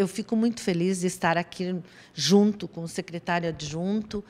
Eu fico muito feliz de estar aqui junto com o secretário adjunto,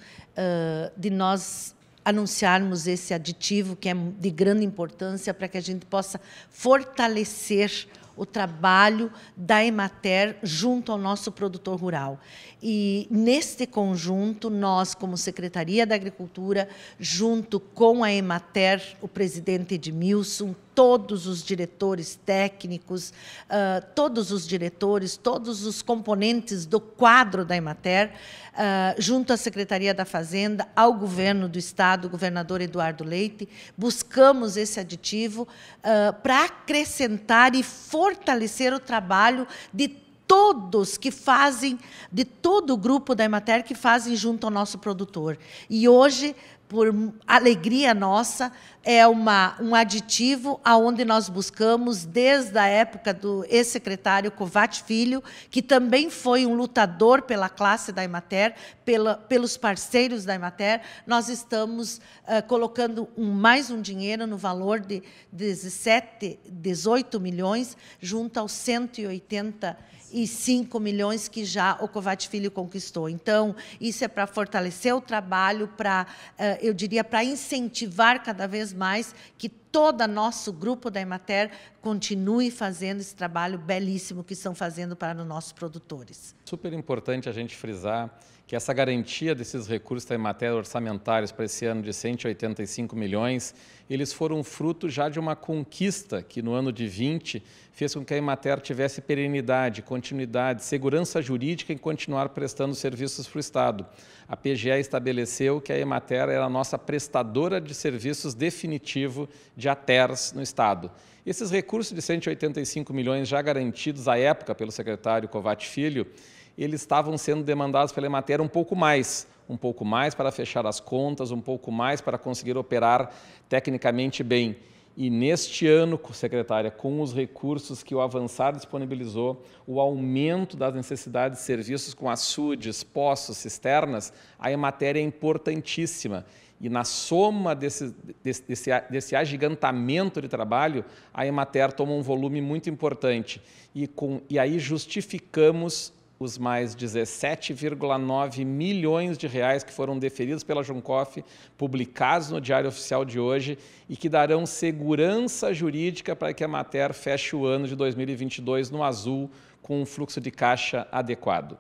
de nós anunciarmos esse aditivo que é de grande importância para que a gente possa fortalecer o trabalho da Emater junto ao nosso produtor rural. E neste conjunto, nós, como Secretaria da Agricultura, junto com a Emater, o presidente Edmilson, todos os diretores técnicos, ah, todos os diretores, todos os componentes do quadro da Emater, ah, junto à Secretaria da Fazenda, ao governo do Estado, governador Eduardo Leite, buscamos esse aditivo ah, para acrescentar e fortalecer o trabalho de todos que fazem, de todo o grupo da Emater que fazem junto ao nosso produtor. E hoje por alegria nossa, é uma, um aditivo aonde nós buscamos desde a época do ex-secretário Covate Filho, que também foi um lutador pela classe da Emater, pela, pelos parceiros da Emater. Nós estamos uh, colocando um, mais um dinheiro no valor de 17, 18 milhões, junto aos 180 e 5 milhões que já o Covate Filho conquistou. Então, isso é para fortalecer o trabalho, para eh, eu diria, para incentivar cada vez mais que todo nosso grupo da Emater continue fazendo esse trabalho belíssimo que estão fazendo para os nossos produtores. Super importante a gente frisar que essa garantia desses recursos da Emater orçamentários para esse ano de 185 milhões, eles foram fruto já de uma conquista que no ano de 20 fez com que a Emater tivesse perenidade, continuidade, segurança jurídica em continuar prestando serviços para o Estado. A PGE estabeleceu que a Emater era a nossa prestadora de serviços definitivo de de ATERS no Estado. Esses recursos de 185 milhões já garantidos à época pelo secretário Covati Filho, eles estavam sendo demandados pela Emater um pouco mais, um pouco mais para fechar as contas, um pouco mais para conseguir operar tecnicamente bem. E neste ano, secretária, com os recursos que o Avançar disponibilizou, o aumento das necessidades de serviços com açudes, poços, cisternas, a matéria é importantíssima. E na soma desse, desse, desse, desse agigantamento de trabalho, a Emater toma um volume muito importante. E, com, e aí justificamos os mais 17,9 milhões de reais que foram deferidos pela Junkoff publicados no Diário Oficial de hoje, e que darão segurança jurídica para que a Mater feche o ano de 2022 no azul, com um fluxo de caixa adequado.